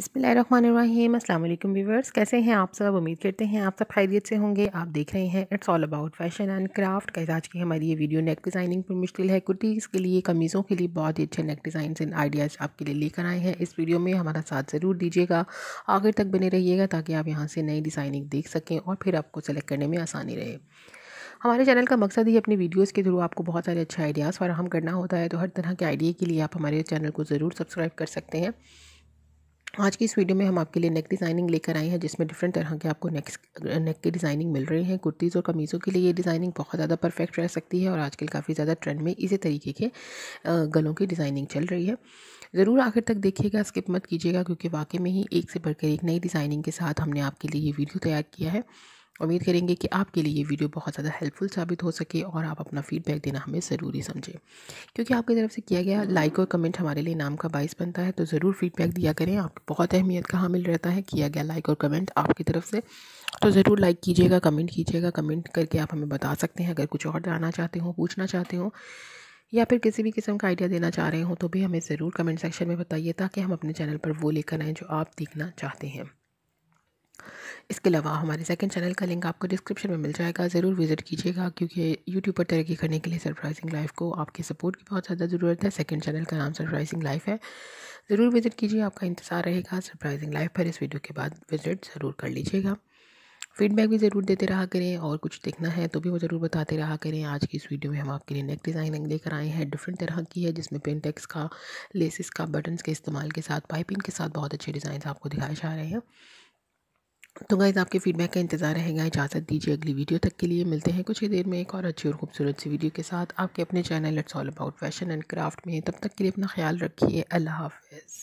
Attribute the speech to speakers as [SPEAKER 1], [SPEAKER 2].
[SPEAKER 1] बसमीम अल्लाम व्यूवर्स कैसे हैं आप सब उम्मीद करते हैं आप सब खैरियत से होंगे आप देख रहे हैं it's all about fashion and craft कैसे आज की हमारी ये वीडियो नेक डिज़ाइनिंग पर मुश्किल है कुर्तीज़ के लिए कमीज़ों के लिए बहुत ही अच्छे नेक डिज़ाइन एंड आइडियाज़ आपके लिए लेकर आए हैं इस वीडियो में हमारा साथ ज़रूर दीजिएगा आखिर तक बने रहिएगा ताकि आप यहाँ से नई डिज़ाइनिंग देख सकें और फिर आपको सेलेक्ट करने में आसानी रहे हमारे चैनल का मकसद ही अपनी वीडियोस के थ्रू आपको बहुत सारे अच्छे आइडियाज़ फराहम करना होता है तो हर तरह के आइडिया के लिए आप हमारे चैनल को ज़रूर सब्सक्राइब कर सकते हैं आज की इस वीडियो में हम आपके लिए नेक डिज़ाइनिंग लेकर आए हैं जिसमें डिफरेंट तरह के आपको नेक नेक की डिज़ाइनिंग मिल रही हैं कुर्तीज़ और कमीज़ों के लिए ये डिज़ाइनिंग बहुत ज़्यादा परफेक्ट रह सकती है और आजकल काफ़ी ज़्यादा ट्रेंड में इसी तरीके के गलों की डिज़ाइनिंग चल रही है ज़रूर आखिर तक देखिएगा स्किप मत कीजिएगा क्योंकि वाकई में ही एक से बढ़कर एक नई डिज़ाइनिंग के साथ हमने आपके लिए ये वीडियो तैयार किया है उम्मीद करेंगे कि आपके लिए ये वीडियो बहुत ज़्यादा हेल्पफुल साबित हो सके और आप अपना फीडबैक देना हमें ज़रूरी समझें क्योंकि आपकी तरफ से किया गया लाइक और कमेंट हमारे लिए नाम का बाइस बनता है तो ज़रूर फीडबैक दिया करें आपको बहुत अहमियत का हामिल रहता है किया गया लाइक और कमेंट आपकी तरफ से तो ज़रूर लाइक कीजिएगा कमेंट कीजिएगा कमेंट करके आप हमें बता सकते हैं अगर कुछ और जाना चाहते हो पूछना चाहते हो या फिर किसी भी किस्म का आइडिया देना चाह रहे हो तो भी हमें ज़रूर कमेंट सेक्शन में बताइए ताकि हम अपने चैनल पर वो लेकर आएँ जो आप देखना चाहते हैं इसके अलावा हमारे सेकंड चैनल का लिंक आपको डिस्क्रिप्शन में मिल जाएगा ज़रूर विज़िट कीजिएगा क्योंकि यूट्यूब पर तरक्की करने के लिए सरप्राइजिंग लाइफ को आपके सपोर्ट की बहुत ज़्यादा ज़रूरत है सेकंड चैनल का नाम सरप्राइजिंग लाइफ है ज़रूर विज़िट कीजिए आपका इंतज़ार रहेगा सरप्राइजिंग लाइफ पर इस वीडियो के बाद विज़िट ज़रूर कर लीजिएगा फीडबैक भी ज़रूर देते रहा करें और कुछ देखना है तो भी वो ज़रूर बताते रहा करें आज की इस वीडियो में हम आपके लिए नेक डिज़ाइनिंग लेकर आए हैं डिफरेंट तरह की है जिसमें पेंटेक्स का लेसिस का बटन्स के इस्तेमाल के साथ पाइपिंग के साथ बहुत अच्छे डिज़ाइन आपको दिखाए जा रहे हैं तो गाइज़ आपके फीडबैक का इंतज़ार रहेगा इजाज़त दीजिए अगली वीडियो तक के लिए मिलते हैं कुछ ही देर में एक और अच्छी और खूबसूरत सी वीडियो के साथ आपके अपने channel it's all about fashion and craft में तब तक के लिए अपना ख्याल रखिए अल्लाह हाफिज़